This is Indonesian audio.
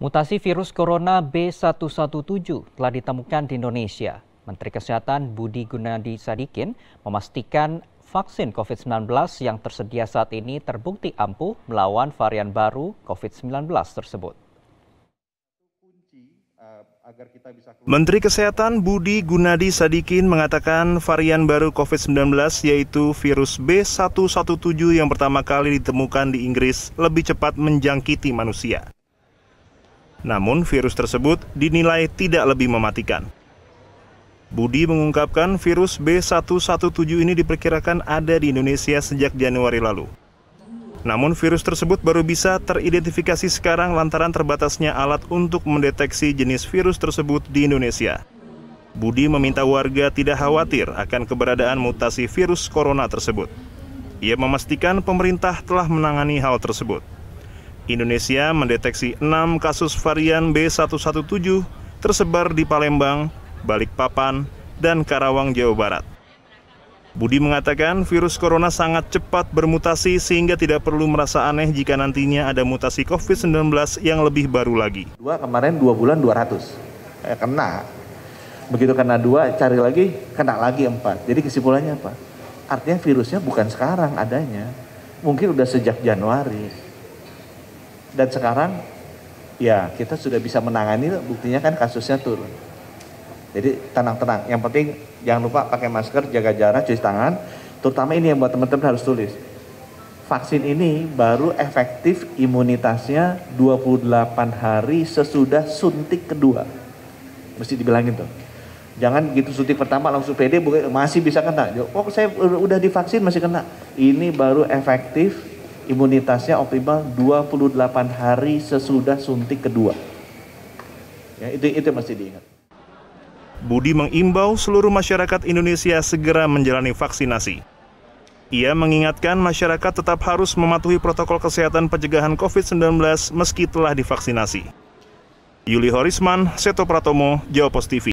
Mutasi virus corona B117 telah ditemukan di Indonesia. Menteri Kesehatan Budi Gunadi Sadikin memastikan vaksin COVID-19 yang tersedia saat ini terbukti ampuh melawan varian baru COVID-19 tersebut. Menteri Kesehatan Budi Gunadi Sadikin mengatakan varian baru COVID-19 yaitu virus B117 yang pertama kali ditemukan di Inggris lebih cepat menjangkiti manusia. Namun virus tersebut dinilai tidak lebih mematikan. Budi mengungkapkan virus B117 ini diperkirakan ada di Indonesia sejak Januari lalu. Namun virus tersebut baru bisa teridentifikasi sekarang lantaran terbatasnya alat untuk mendeteksi jenis virus tersebut di Indonesia. Budi meminta warga tidak khawatir akan keberadaan mutasi virus corona tersebut. Ia memastikan pemerintah telah menangani hal tersebut. Indonesia mendeteksi 6 kasus varian B117 tersebar di Palembang, Balikpapan, dan Karawang, Jawa Barat. Budi mengatakan virus corona sangat cepat bermutasi sehingga tidak perlu merasa aneh jika nantinya ada mutasi COVID-19 yang lebih baru lagi. Dua kemarin dua bulan 200 eh, kena. Begitu kena dua cari lagi kena lagi empat. Jadi kesimpulannya apa? Artinya virusnya bukan sekarang adanya. Mungkin udah sejak Januari dan sekarang ya kita sudah bisa menangani buktinya kan kasusnya turun jadi tenang-tenang yang penting jangan lupa pakai masker jaga jarak cuci tangan terutama ini yang buat teman-teman harus tulis vaksin ini baru efektif imunitasnya 28 hari sesudah suntik kedua mesti dibilangin tuh jangan gitu suntik pertama langsung pede masih bisa kena kok oh, saya udah divaksin masih kena ini baru efektif imunitasnya optimal 28 hari sesudah suntik kedua. Ya, itu itu mesti diingat. Budi mengimbau seluruh masyarakat Indonesia segera menjalani vaksinasi. Ia mengingatkan masyarakat tetap harus mematuhi protokol kesehatan pencegahan COVID-19 meski telah divaksinasi. Yuli Horisman, Seto Pratomo, Jawa Post TV.